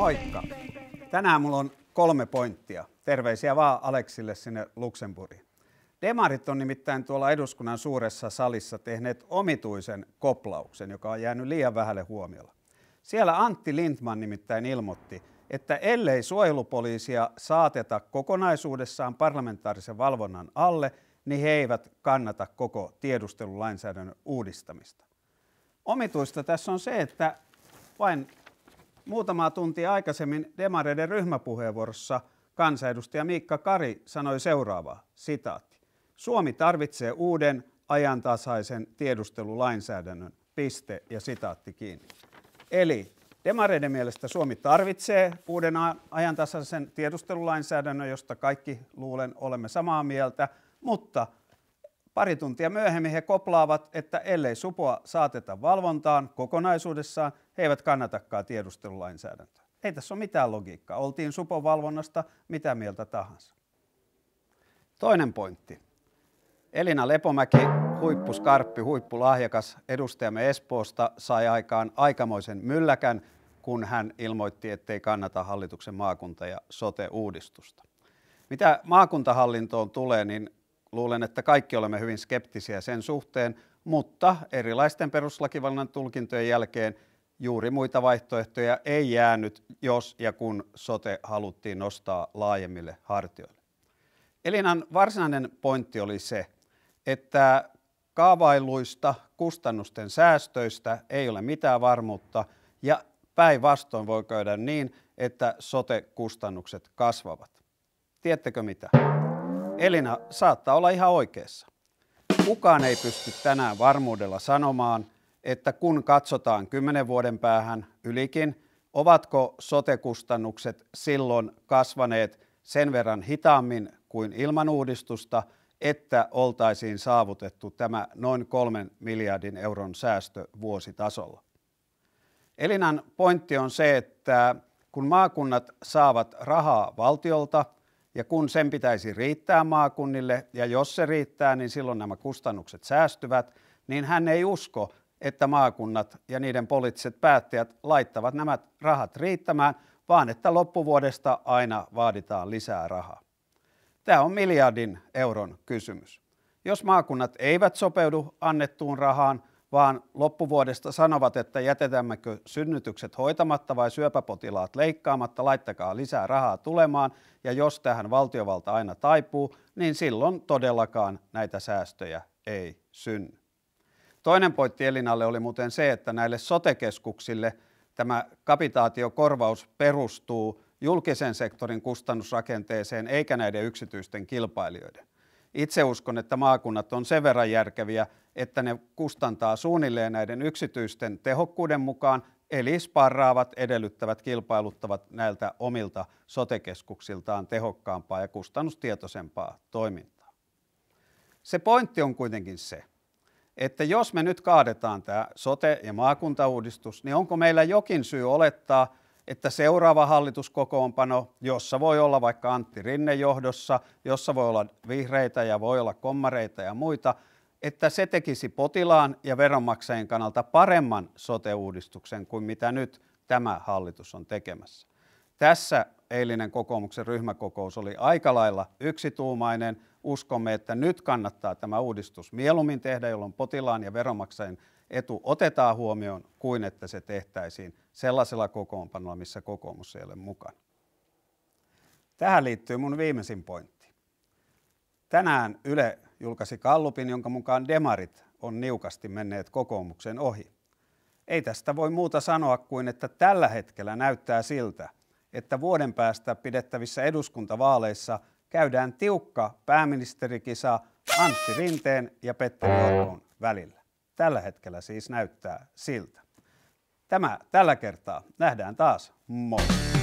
Moikka. Tänään mulla on kolme pointtia. Terveisiä vaan Aleksille sinne Luxemburgiin. Demarit on nimittäin tuolla eduskunnan suuressa salissa tehneet omituisen koplauksen, joka on jäänyt liian vähälle huomiolla. Siellä Antti Lindman nimittäin ilmoitti, että ellei suojelupoliisia saateta kokonaisuudessaan parlamentaarisen valvonnan alle, niin he eivät kannata koko tiedustelulainsäädännön uudistamista. Omituista tässä on se, että vain Muutamaa tuntia aikaisemmin demareiden ryhmäpuheenvuorossa kansanedustaja Miikka Kari sanoi seuraavaa, sitaatti. Suomi tarvitsee uuden ajantasaisen tiedustelulainsäädännön, piste ja sitaatti kiinni. Eli demareiden mielestä Suomi tarvitsee uuden ajantasaisen tiedustelulainsäädännön, josta kaikki luulen olemme samaa mieltä, mutta – Pari tuntia myöhemmin he koplaavat, että ellei supoa saateta valvontaan kokonaisuudessaan, he eivät kannatakaan tiedustelulainsäädäntöä. Ei tässä ole mitään logiikkaa. Oltiin supon valvonnasta mitä mieltä tahansa. Toinen pointti. Elina Lepomäki, huippuskarppi, huippulahjakas edustajamme Espoosta, sai aikaan aikamoisen mylläkän, kun hän ilmoitti, ettei kannata hallituksen maakunta- ja sote-uudistusta. Mitä maakuntahallintoon tulee, niin luulen, että kaikki olemme hyvin skeptisiä sen suhteen, mutta erilaisten peruslakivallan tulkintojen jälkeen juuri muita vaihtoehtoja ei jäänyt, jos ja kun sote haluttiin nostaa laajemmille hartioille. Elinan varsinainen pointti oli se, että kaavailuista kustannusten säästöistä ei ole mitään varmuutta ja päinvastoin voi käydä niin, että sote-kustannukset kasvavat. Tiedättekö mitä? Elina saattaa olla ihan oikeassa. Kukaan ei pysty tänään varmuudella sanomaan, että kun katsotaan kymmenen vuoden päähän ylikin, ovatko sotekustannukset silloin kasvaneet sen verran hitaammin kuin ilman uudistusta, että oltaisiin saavutettu tämä noin kolmen miljardin euron säästö vuositasolla. Elinan pointti on se, että kun maakunnat saavat rahaa valtiolta – ja kun sen pitäisi riittää maakunnille, ja jos se riittää, niin silloin nämä kustannukset säästyvät, niin hän ei usko, että maakunnat ja niiden poliittiset päättäjät laittavat nämä rahat riittämään, vaan että loppuvuodesta aina vaaditaan lisää rahaa. Tämä on miljardin euron kysymys. Jos maakunnat eivät sopeudu annettuun rahaan, vaan loppuvuodesta sanovat, että jätetämmekö synnytykset hoitamatta vai syöpäpotilaat leikkaamatta, laittakaa lisää rahaa tulemaan ja jos tähän valtiovalta aina taipuu, niin silloin todellakaan näitä säästöjä ei synny. Toinen pointti Elinalle oli muuten se, että näille sotekeskuksille tämä kapitaatiokorvaus perustuu julkisen sektorin kustannusrakenteeseen eikä näiden yksityisten kilpailijoiden. Itse uskon, että maakunnat on sen verran järkeviä, että ne kustantaa suunnilleen näiden yksityisten tehokkuuden mukaan, eli sparraavat, edellyttävät, kilpailuttavat näiltä omilta sotekeskuksiltaan tehokkaampaa ja kustannustietoisempaa toimintaa. Se pointti on kuitenkin se, että jos me nyt kaadetaan tämä sote- ja maakuntauudistus, niin onko meillä jokin syy olettaa, että seuraava hallituskokoonpano, jossa voi olla vaikka Antti Rinne johdossa, jossa voi olla vihreitä ja voi olla kommareita ja muita, että se tekisi potilaan ja veronmaksajien kannalta paremman sote-uudistuksen kuin mitä nyt tämä hallitus on tekemässä. Tässä eilinen kokoomuksen ryhmäkokous oli aika lailla yksituumainen uskomme, että nyt kannattaa tämä uudistus mieluummin tehdä, jolloin potilaan ja veronmaksajien etu otetaan huomioon, kuin että se tehtäisiin sellaisella kokoonpanolla, missä kokoomus ei ole mukana. Tähän liittyy mun viimeisin pointti. Tänään Yle julkaisi Kallupin, jonka mukaan demarit on niukasti menneet kokoomuksen ohi. Ei tästä voi muuta sanoa kuin, että tällä hetkellä näyttää siltä, että vuoden päästä pidettävissä eduskuntavaaleissa – käydään tiukka pääministerikisa Antti Rinteen ja Petteri Orpon välillä. Tällä hetkellä siis näyttää siltä. Tämä tällä kertaa. Nähdään taas. Moi!